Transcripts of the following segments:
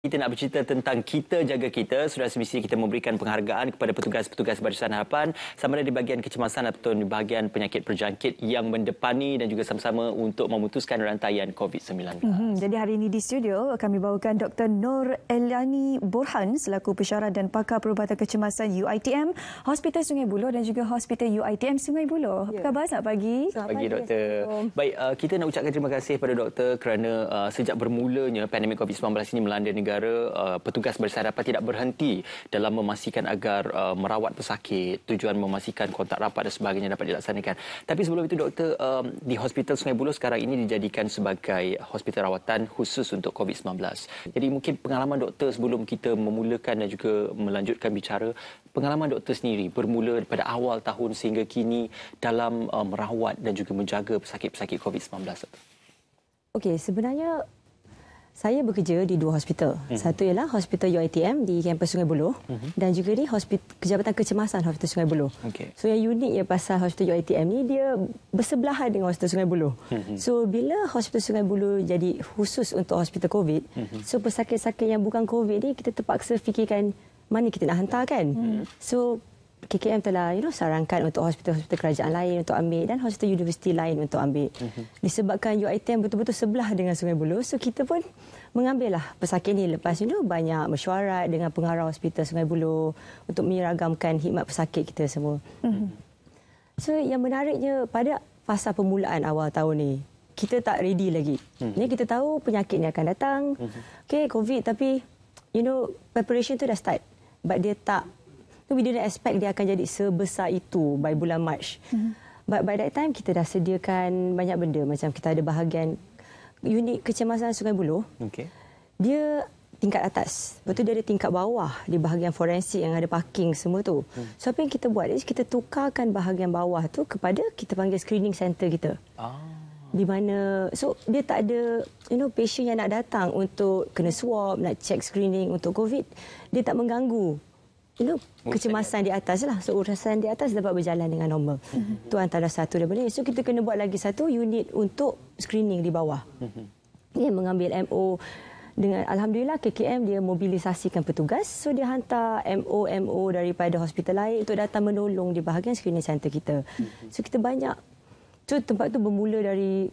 kita nak bercerita tentang kita jaga kita sudah semisi kita memberikan penghargaan kepada petugas-petugas barisan harapan sama ada di bahagian kecemasan atau di bahagian penyakit berjangkit yang mendepani dan juga sama-sama untuk memutuskan rantaian COVID-19. Mm-hmm. Jadi hari ini di studio kami bawakan Dr. Nur Elani Borhan selaku pesyarah dan pakar perubatan kecemasan UITM Hospital Sungai Buloh dan juga Hospital UITM Sungai Buloh. Apa ya. khabar selamat pagi? Selamat pagi doktor. Ya. Baik, eh, kita nak ucapkan terima kasih kepada doktor kerana eh, sejak bermulanya pandemik COVID-19 ini melanda negara negara uh, petugas barisan rapat tidak berhenti dalam memastikan agar uh, merawat pesakit tujuan memastikan kontak rapat dan sebagainya dapat dilaksanakan tapi sebelum itu doktor um, di hospital Sungai Buloh sekarang ini dijadikan sebagai hospital rawatan khusus untuk COVID-19 jadi mungkin pengalaman doktor sebelum kita memulakan dan juga melanjutkan bicara pengalaman doktor sendiri bermula pada awal tahun sehingga kini dalam uh, merawat dan juga menjaga pesakit-pesakit COVID-19 Okey, sebenarnya saya bekerja di dua hospital. Mhm. Satu ialah hospital UITM di kampus Sungai Buloh uh dan juga di hospital Kejabatan Kecemasan Hospital Sungai Buloh. Okay. So yang unik ya pasal hospital UITM ni dia bersebelahan dengan Hospital Sungai Buloh. uh So bila Hospital Sungai Buloh jadi khusus untuk hospital COVID, uh so pesakit-sakit yang bukan COVID ni kita terpaksa fikirkan mana kita nak hantar kan. uh So KKM telah you know, sarankan untuk hospital-hospital kerajaan lain untuk ambil dan hospital universiti lain untuk ambil. Mhm. Disebabkan UITM betul-betul sebelah dengan Sungai Buloh, so kita pun mengambillah pesakit ini. Lepas itu, you know, banyak mesyuarat dengan pengarah hospital Sungai Buloh untuk meragamkan khidmat pesakit kita semua. Mhm. So yang menariknya pada fasa permulaan awal tahun ni kita tak ready lagi. Ini mhm. kita tahu penyakit ni akan datang. Okay, COVID tapi you know preparation tu dah start but dia tak So we didn't expect dia akan jadi sebesar itu by bulan March. Mm-hmm. But by that time kita dah sediakan banyak benda macam kita ada bahagian unit kecemasan Sungai Buloh. Okay. Dia tingkat atas. Lepas tu dia ada tingkat bawah di bahagian forensik yang ada parking semua tu. Hmm. So apa yang kita buat is kita tukarkan bahagian bawah tu kepada kita panggil screening center kita. Ah. Di mana so dia tak ada you know patient yang nak datang untuk kena swab, nak check screening untuk covid, dia tak mengganggu itu kecemasan di atas lah. So, urusan di atas dapat berjalan dengan normal. Mm -hmm. Itu antara satu daripada ini. So, kita kena buat lagi satu unit untuk screening di bawah. Mm -hmm. Ini mengambil MO. dengan Alhamdulillah, KKM dia mobilisasikan petugas. So, dia hantar MO-MO daripada hospital lain untuk datang menolong di bahagian screening center kita. Mm -hmm. So, kita banyak. So, tempat tu bermula dari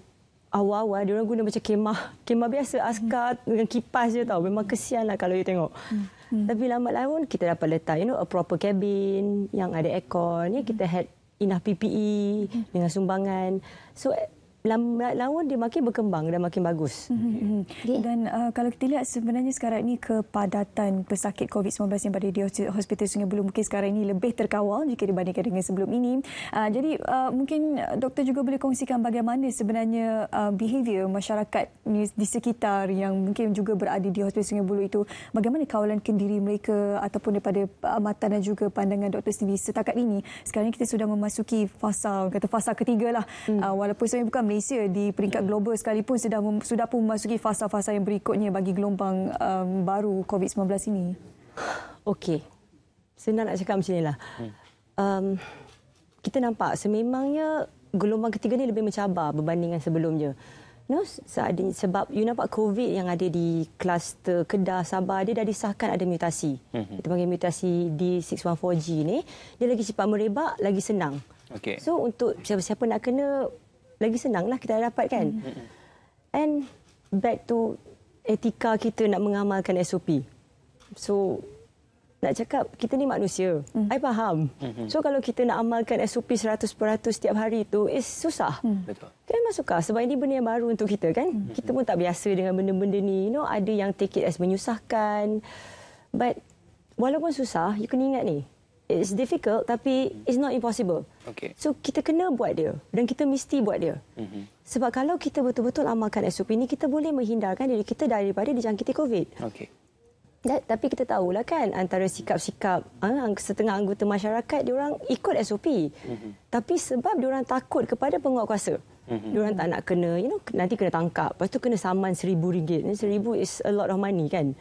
awal-awal dia orang guna macam kemah. Kemah biasa, askar dengan kipas je tau. Memang kesianlah kalau dia tengok. Mhm. Hmm. Tapi lama-lama kita dapat letak you know a proper cabin yang ada aircon ya kita had enough PPE hmm. dengan sumbangan. So lawan dia makin berkembang dan makin bagus. Hmm, hmm, hmm. Okay. Dan uh, kalau kita lihat sebenarnya sekarang ini kepadatan pesakit COVID-19 yang berada di Hospital Sungai Buloh mungkin sekarang ini lebih terkawal jika dibandingkan dengan sebelum ini. Uh, jadi uh, mungkin uh, doktor juga boleh kongsikan bagaimana sebenarnya uh, behavior masyarakat ni di sekitar yang mungkin juga berada di Hospital Sungai Buloh itu bagaimana kawalan kendiri mereka ataupun daripada amatan uh, dan juga pandangan doktor sendiri setakat ini sekarang ini kita sudah memasuki fasa kata fasa ketiga lah hmm. uh, walaupun sebenarnya bukan Malaysia di peringkat global sekalipun sudah sudah pun memasuki fasa-fasa yang berikutnya bagi gelombang um, baru COVID-19 ini? Okey. Senang nak cakap macam inilah. Hmm. Um, kita nampak sememangnya gelombang ketiga ni lebih mencabar berbanding berbandingan sebelumnya. No, sebab you nampak COVID yang ada di kluster Kedah, Sabah, dia dah disahkan ada mutasi. mm Kita panggil mutasi D614G ni. Dia lagi cepat merebak, lagi senang. Okay. So untuk siapa-siapa nak kena, lagi senang lah kita dapat kan. Hmm. And back to etika kita nak mengamalkan SOP. So nak cakap kita ni manusia. Mm. I faham. Mm-hmm. So kalau kita nak amalkan SOP 100% setiap hari tu is susah. Hmm. Betul. Mm. Kan masuk sebab ini benda yang baru untuk kita kan. hmm Kita pun tak biasa dengan benda-benda ni. You know ada yang take it as menyusahkan. But walaupun susah, you kena ingat ni it's difficult tapi it's not impossible. Okay. So kita kena buat dia dan kita mesti buat dia. Mm-hmm. Sebab kalau kita betul-betul amalkan SOP ini kita boleh menghindarkan diri kita daripada dijangkiti COVID. Okay. Dan, tapi kita tahulah kan antara sikap-sikap ah, setengah anggota masyarakat dia orang ikut SOP. Mm-hmm. Tapi sebab dia orang takut kepada penguatkuasa. Mm-hmm. Diorang tak nak kena, you know, nanti kena tangkap. Lepas tu kena saman seribu ringgit. Seribu is a lot of money kan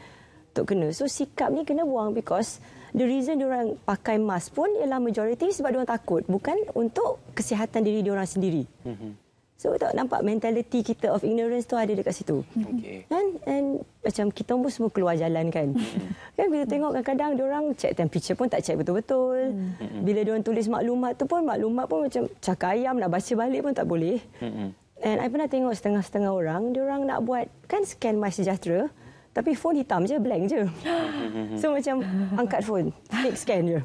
untuk kena. So sikap ni kena buang because the reason orang pakai mask pun ialah majoriti sebab orang takut bukan untuk kesihatan diri orang sendiri mhm. so tak nampak mentality kita of ignorance tu ada dekat situ mhm. kan okay. and, and macam kita pun semua keluar jalan kan mhm. kan kita tengok kadang-kadang dia orang check temperature pun tak check betul-betul mm bila dia orang tulis maklumat tu pun maklumat pun macam cakap ayam nak baca balik pun tak boleh mm And I pernah tengok setengah-setengah orang, dia orang nak buat kan scan MySejahtera. mm tapi phone hitam je, blank je. So macam angkat phone, fake scan je.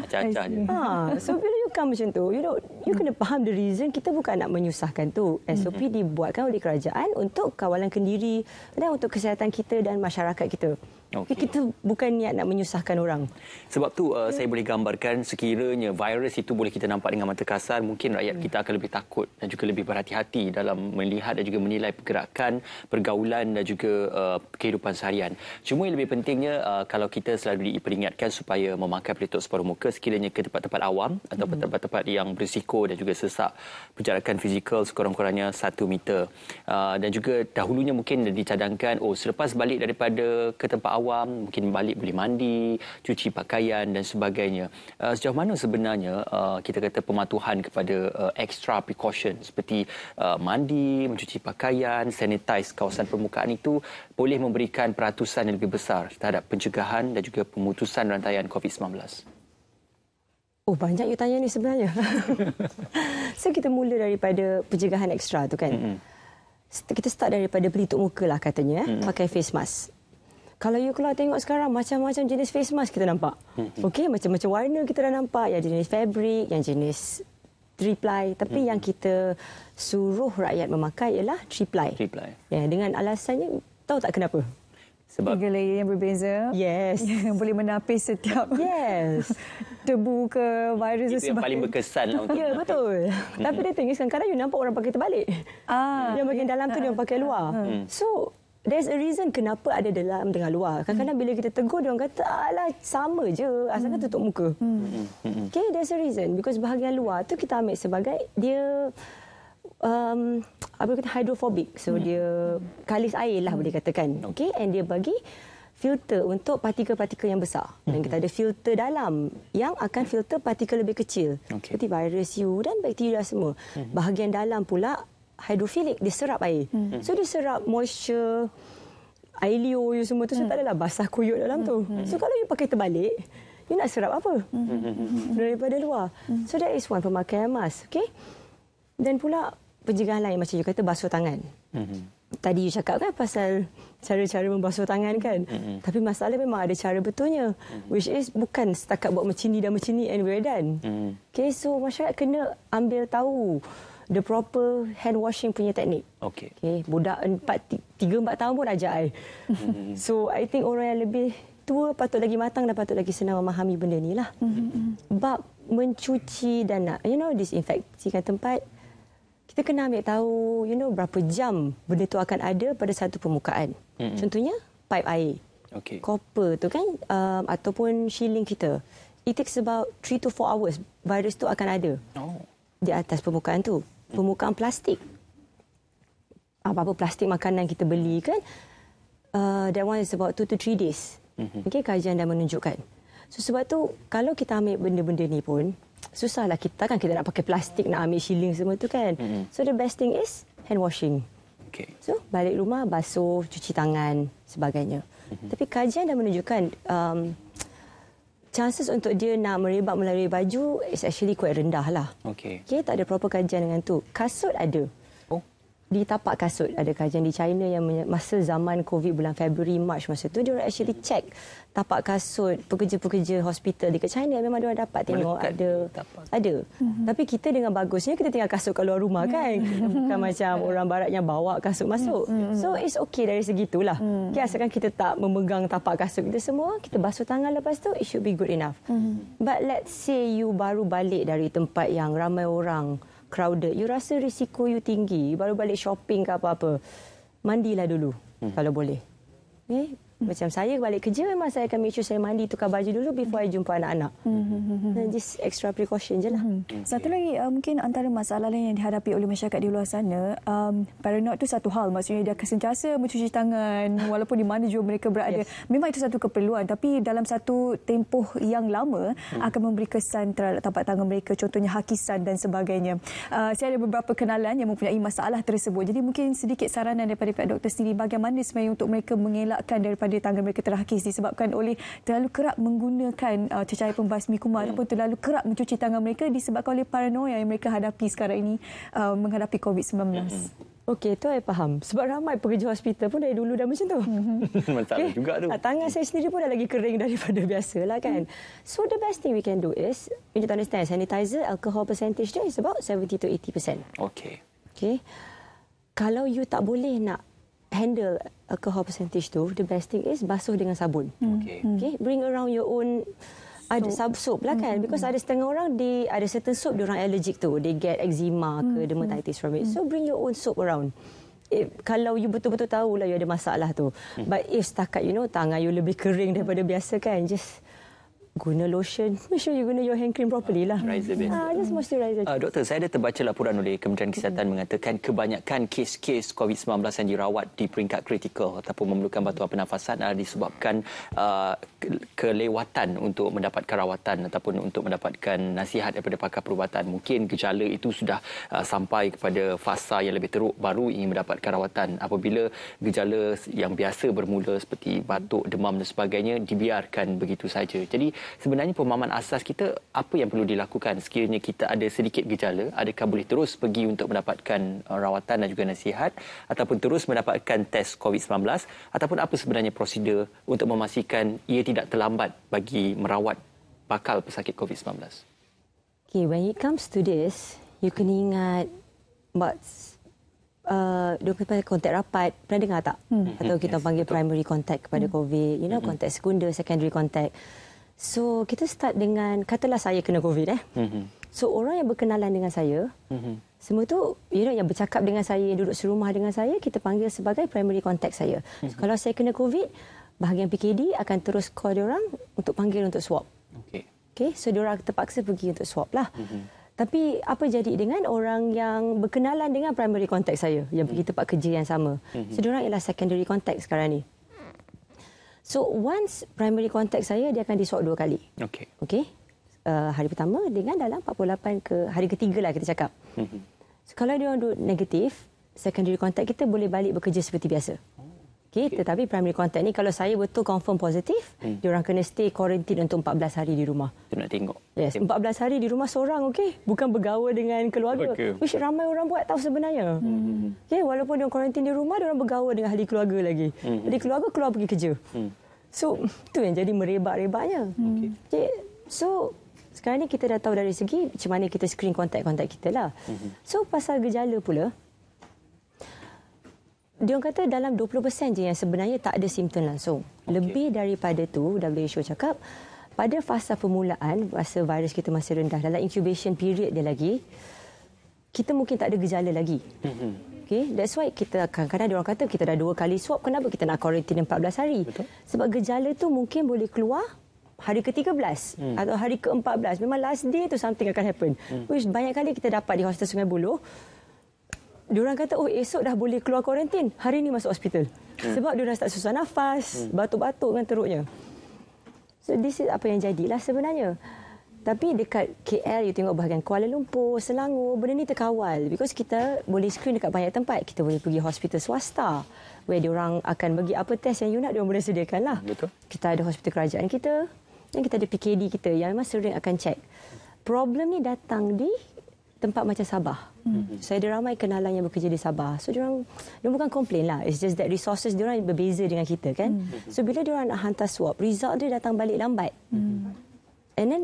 Acah-acah je. Ha, so bila you come macam tu, you, know, you kena faham the reason kita bukan nak menyusahkan tu. SOP dibuatkan oleh kerajaan untuk kawalan kendiri dan untuk kesihatan kita dan masyarakat kita. Okay. Kita bukan niat nak menyusahkan orang. Sebab tu uh, saya boleh gambarkan sekiranya virus itu boleh kita nampak dengan mata kasar, mungkin rakyat hmm. kita akan lebih takut dan juga lebih berhati-hati dalam melihat dan juga menilai pergerakan, pergaulan dan juga uh, kehidupan seharian. Cuma yang lebih pentingnya uh, kalau kita selalu diperingatkan supaya memakai pelitup separuh muka sekiranya ke tempat-tempat awam atau hmm. tempat-tempat yang berisiko dan juga sesak perjarakan fizikal sekurang-kurangnya satu meter. Uh, dan juga dahulunya mungkin dicadangkan oh selepas balik daripada ke tempat awam awam mungkin balik boleh mandi cuci pakaian dan sebagainya uh, sejauh mana sebenarnya uh, kita kata pematuhan kepada uh, extra precaution seperti uh, mandi mencuci pakaian sanitize kawasan permukaan itu boleh memberikan peratusan yang lebih besar terhadap pencegahan dan juga pemutusan rantaian COVID-19 Oh banyak you tanya ni sebenarnya. so kita mula daripada pencegahan ekstra tu kan. Mm-hmm. Kita start daripada beli tutup muka lah katanya. Mm-hmm. Pakai face mask kalau you keluar tengok sekarang macam-macam jenis face mask kita nampak. Hmm. Okey, macam-macam warna kita dah nampak, yang jenis fabric, yang jenis three ply, tapi hmm. yang kita suruh rakyat memakai ialah three ply. Three ply. Ya, yeah, dengan alasannya tahu tak kenapa? Sebab tiga layer yang berbeza. Yes. Yang boleh menapis setiap yes. debu ke virus Itu yang paling berkesan lah untuk Ya, betul. Tapi dia tengok sekarang kadang you nampak orang pakai terbalik. Ah. Yang bagian dalam tu dia ah, pakai ya. luar. Hmm. So, there's a reason kenapa ada dalam dengan luar. Kadang-kadang bila kita tegur, dia orang kata, alah, sama je. Asalkan hmm. tutup muka. Hmm. hmm. Okay, there's a reason. Because bahagian luar tu kita ambil sebagai dia... Um, apa kata hidrofobik. So hmm. dia kalis air lah boleh katakan. Hmm. Okay, and dia bagi filter untuk partikel-partikel yang besar. Hmm. Dan kita ada filter dalam yang akan filter partikel lebih kecil. Okay. Seperti virus U dan bakteria semua. Hmm. Bahagian dalam pula hydrophilic dia serap air hmm. so dia serap moisture air liu, you semua tu hmm. so adalah basah kuyuk dalam hmm. tu so kalau you pakai terbalik you nak serap apa hmm. daripada luar hmm. so that is one pemakaian mask okay dan pula pencegahan lain macam you kata basuh tangan hmm. Tadi you cakap kan pasal cara-cara membasuh tangan kan. Mm-hmm. Tapi masalah memang ada cara betulnya. Mm-hmm. Which is bukan setakat buat macam ni dan macam ni and we're done. Mm-hmm. Okay, so masyarakat kena ambil tahu the proper hand washing punya teknik. Okay. Okay. Budak empat tiga empat tahun pun ajar saya. hmm So I think orang yang lebih tua patut lagi matang dan patut lagi senang memahami benda ni lah. Mm-hmm. Bab mencuci dan nak, you know, disinfeksikan tempat, kita kena ambil tahu, you know, berapa jam benda tu akan ada pada satu permukaan. hmm Contohnya, pipe air. Okay. Copper tu kan, um, ataupun shilling kita. It takes about 3 to 4 hours virus tu akan ada. Oh. Di atas permukaan tu permukaan plastik. Apa-apa plastik makanan kita beli kan. Uh, that one is about 2 to 3 days. Mhm. Okay, kajian dah menunjukkan. So, sebab tu kalau kita ambil benda-benda ni pun, susahlah kita kan kita nak pakai plastik, nak ambil shilling semua tu kan. Mhm. So, the best thing is hand washing. Okay. So, balik rumah, basuh, cuci tangan, sebagainya. Mm-hmm. Tapi kajian dah menunjukkan um, chances untuk dia nak merebak melalui baju is actually quite rendah lah. Okay. Okay, tak ada proper kajian dengan tu. Kasut ada di tapak kasut ada kajian di China yang masa zaman COVID bulan Februari March masa itu dia orang actually check tapak kasut pekerja-pekerja hospital di ke China memang dia dapat tengok Melekat ada tapak. ada mm-hmm. tapi kita dengan bagusnya kita tinggal kasut kat luar rumah mhm. kan mm bukan macam orang barat yang bawa kasut masuk mm-hmm. so it's okay dari segitulah mm-hmm. okay, asalkan kita tak memegang tapak kasut kita semua kita basuh tangan lepas tu it should be good enough mm-hmm. but let's say you baru balik dari tempat yang ramai orang crowded, you rasa risiko you tinggi, baru balik shopping ke apa-apa, mandilah dulu hmm. kalau boleh. Eh, macam saya balik kerja memang saya akan make sure saya mandi tukar baju dulu before I jumpa anak-anak. Mm-hmm. Just extra precaution je lah. Mm-hmm. Satu lagi uh, mungkin antara masalah lain yang dihadapi oleh masyarakat di luar sana, um, paranoid tu satu hal. Maksudnya dia akan sentiasa mencuci tangan walaupun di mana juga mereka berada. Yes. Memang itu satu keperluan tapi dalam satu tempoh yang lama mm akan memberi kesan terhadap tapak tangan mereka. Contohnya hakisan dan sebagainya. Uh, saya ada beberapa kenalan yang mempunyai masalah tersebut. Jadi mungkin sedikit saranan daripada pihak doktor sendiri bagaimana sebenarnya untuk mereka mengelakkan daripada di tangan mereka terhakis disebabkan oleh terlalu kerap menggunakan uh, cecair pembasmi kuman hmm. ataupun terlalu kerap mencuci tangan mereka disebabkan oleh paranoia yang mereka hadapi sekarang ini uh, menghadapi COVID-19. Hmm, hmm. Okey, itu saya faham. Sebab ramai pekerja hospital pun dari dulu dah macam tu. Hmm, hmm. Masalah okay. juga tu. Ah, tangan saya sendiri pun dah lagi kering daripada biasa lah kan. Hmm. So the best thing we can do is, we need to understand sanitizer alcohol percentage dia is about 70 to 80%. Okey. Okey. Kalau you tak boleh nak handle alcohol percentage tu, the best thing is basuh dengan sabun. Hmm. Okay. Hmm. okay? Bring around your own ada sub soap lah kan hmm. because ada setengah orang di ada certain soap dia orang allergic tu they get eczema ke dermatitis from it so bring your own soap around If, kalau you betul-betul tahu lah you ada masalah tu but if setakat you know tangan you lebih kering daripada biasa kan just guna lotion. Make sure you guna your hand cream properly lah. Ah, uh, just moisturizer. Uh, doktor, saya ada terbaca laporan oleh Kementerian Kesihatan mm-hmm. mengatakan kebanyakan kes-kes COVID-19 yang dirawat di peringkat kritikal ataupun memerlukan bantuan pernafasan adalah disebabkan uh, kelewatan untuk mendapatkan rawatan ataupun untuk mendapatkan nasihat daripada pakar perubatan. Mungkin gejala itu sudah uh, sampai kepada fasa yang lebih teruk baru ingin mendapatkan rawatan. Apabila gejala yang biasa bermula seperti batuk, demam dan sebagainya dibiarkan begitu saja. Jadi sebenarnya pemahaman asas kita apa yang perlu dilakukan sekiranya kita ada sedikit gejala, adakah boleh terus pergi untuk mendapatkan uh, rawatan dan juga nasihat ataupun terus mendapatkan test COVID-19 ataupun apa sebenarnya prosedur untuk memastikan ia tidak terlambat bagi merawat bakal pesakit COVID-19? Okay, when it comes to this, you kena ingat about uh, kita panggil kontak rapat, pernah dengar tak? Hmm. Atau hmm, kita yes, panggil betul. primary contact kepada hmm. COVID, you know, hmm, hmm. contact hmm. sekunder, secondary contact. So, kita start dengan, katalah saya kena COVID. Eh. Hmm. So, orang yang berkenalan dengan saya, hmm. Semua tu, you know, yang bercakap dengan saya, yang duduk serumah dengan saya, kita panggil sebagai primary contact saya. So, kalau saya kena COVID, bahagian PKD akan terus call diorang untuk panggil untuk swap. Okey. Okey, so orang terpaksa pergi untuk swap lah. Mm-hmm. Tapi apa jadi dengan orang yang berkenalan dengan primary contact saya yang pergi mm. tempat kerja yang sama. Mm-hmm. So orang ialah secondary contact sekarang ni. So once primary contact saya dia akan disuap dua kali. Okey. Okey. Uh, hari pertama dengan dalam 48 ke hari ketiga lah kita cakap. Mm-hmm. So kalau dia orang negatif, secondary contact kita boleh balik bekerja seperti biasa. Okay, okay. Tetapi primary contact ni kalau saya betul confirm positif, hmm. diorang kena stay quarantine untuk 14 hari di rumah. Kita nak tengok. Yes, 14 hari di rumah seorang, okay, Bukan bergaul dengan keluarga. Okay. Which ramai orang buat tahu sebenarnya. Hmm. hmm, hmm. Okay, walaupun diorang quarantine di rumah, diorang bergaul dengan ahli keluarga lagi. Hmm, hmm. Ahli keluarga keluar pergi kerja. Hmm. So, tu yang jadi merebak-rebaknya. Hmm. Okay. okay. So, sekarang ni kita dah tahu dari segi macam mana kita screen kontak-kontak kita lah. Hmm. So, pasal gejala pula, dia kata dalam 20% je yang sebenarnya tak ada simptom langsung. Okay. Lebih daripada tu WHO cakap pada fasa permulaan masa virus kita masih rendah dalam incubation period dia lagi kita mungkin tak ada gejala lagi. Mm-hmm. Okay, that's why kita kadang-kadang orang kata kita dah dua kali swab kenapa kita nak quarantine 14 hari? Betul. Sebab gejala tu mungkin boleh keluar hari ke-13 hmm. atau hari ke-14. Memang last day tu something akan happen. Hmm. Which banyak kali kita dapat di hospital Sungai Buloh Orang kata oh esok dah boleh keluar kuarantin hari ni masuk hospital hmm. sebab diorang start susah nafas hmm. batuk-batuk dengan teruknya so this is apa yang jadilah sebenarnya tapi dekat KL you tengok bahagian Kuala Lumpur, Selangor, benda ni terkawal because kita boleh screen dekat banyak tempat. Kita boleh pergi hospital swasta where orang akan bagi apa test yang you nak diorang boleh sediakan lah. Betul. Kita ada hospital kerajaan kita dan kita ada PKD kita yang memang sering akan check. Problem ni datang di tempat macam Sabah. mm mm-hmm. Saya so, ada ramai kenalan yang bekerja di Sabah. So diorang diorang bukan komplain lah. It's just that resources diorang berbeza dengan kita kan. mm So bila diorang nak hantar swap, result dia datang balik lambat. mm And then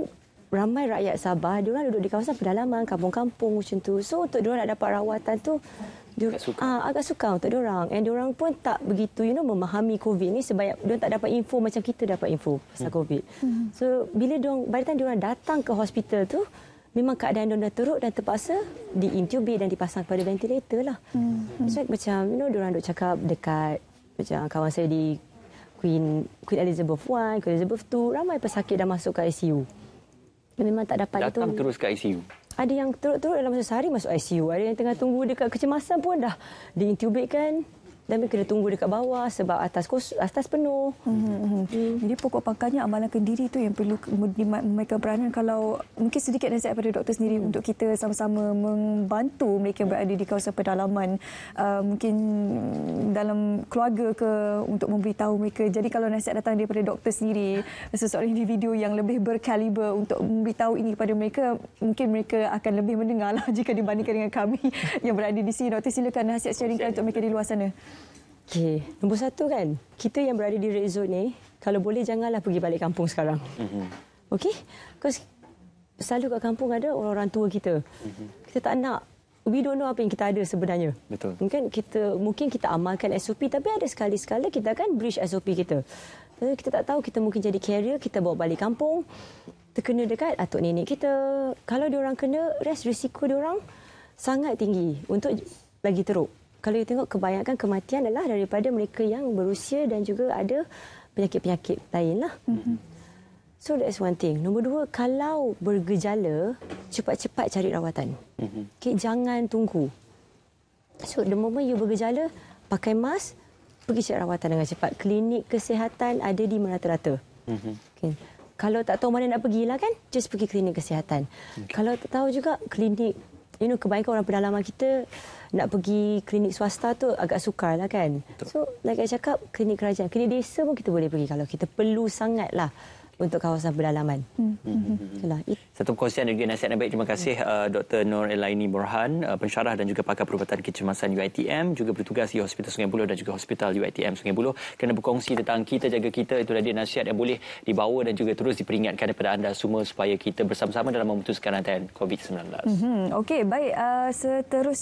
ramai rakyat Sabah diorang duduk di kawasan pedalaman, kampung-kampung macam tu. So untuk diorang nak dapat rawatan tu diorang, agak suka Ah, agak sukar untuk diorang. And diorang pun tak begitu you know memahami COVID ni sebab dia tak dapat info macam kita dapat info pasal mm. COVID. Mm-hmm. So bila diorang, by the time diorang datang ke hospital tu, memang keadaan dia teruk dan terpaksa diintubi dan dipasang pada ventilator lah. Hmm. So, macam you know orang duk cakap dekat macam kawan saya di Queen Queen Elizabeth I, Queen Elizabeth II, ramai pesakit dah masuk ke ICU. Memang tak dapat Datang itu. Datang terus ke ICU. Ada yang teruk-teruk dalam masa sehari masuk ICU. Ada yang tengah tunggu dekat kecemasan pun dah diintubate kan dan kena tunggu dekat bawah sebab atas kos, atas penuh. Mm-hmm. Jadi pokok pangkalnya amalan kendiri itu yang perlu mereka beranian kalau mungkin sedikit nasihat pada doktor sendiri hmm untuk kita sama-sama membantu mereka berada di kawasan pedalaman uh, mungkin dalam keluarga ke untuk memberitahu mereka. Jadi kalau nasihat datang daripada doktor sendiri seseorang individu yang lebih berkaliber untuk memberitahu ini kepada mereka mungkin mereka akan lebih mendengarlah jika dibandingkan dengan kami yang berada di sini. Doktor silakan nasihat sharingkan untuk mereka di luar sana. Okey. Nombor satu kan, kita yang berada di red zone ni, kalau boleh janganlah pergi balik kampung sekarang. Mm-hmm. Okey? Because selalu kat kampung ada orang-orang tua kita. Mm-hmm. Kita tak nak we don't know apa yang kita ada sebenarnya. Betul. Mungkin kita mungkin kita amalkan SOP tapi ada sekali-sekala kita kan breach SOP kita. Eh, kita tak tahu kita mungkin jadi carrier, kita bawa balik kampung, terkena dekat atuk nenek kita. Kalau dia orang kena, res risiko dia orang sangat tinggi untuk lagi teruk kalau kita tengok kebanyakan kematian adalah daripada mereka yang berusia dan juga ada penyakit-penyakit lainlah. Mm-hmm. So that's one thing. Nombor dua, kalau bergejala, cepat-cepat cari rawatan. Mm-hmm. Okay, jangan tunggu. So the moment you bergejala, pakai mask, pergi cari rawatan dengan cepat. Klinik kesihatan ada di merata-rata. Mm-hmm. Okay. Kalau tak tahu mana nak pergi lah kan, just pergi klinik kesihatan. Okay. Kalau tak tahu juga, klinik you know kebanyakan orang pendalaman kita nak pergi klinik swasta tu agak sukar lah kan. Betul. So like I cakap klinik kerajaan, klinik desa pun kita boleh pergi kalau kita perlu sangat lah untuk kawasan pedalaman. Hmm. Hmm. Itulah. Satu perkongsian juga nasihat yang baik. Terima kasih uh, Dr. Nur Elaini Burhan, uh, pensyarah dan juga pakar perubatan kecemasan UITM. Juga bertugas di Hospital Sungai Buloh dan juga Hospital UITM Sungai Buloh. Kena berkongsi tentang kita jaga kita. Itu adalah nasihat yang boleh dibawa dan juga terus diperingatkan kepada anda semua supaya kita bersama-sama dalam memutuskan rantai COVID-19. Mm-hmm. Okey, baik. Uh, seterusnya.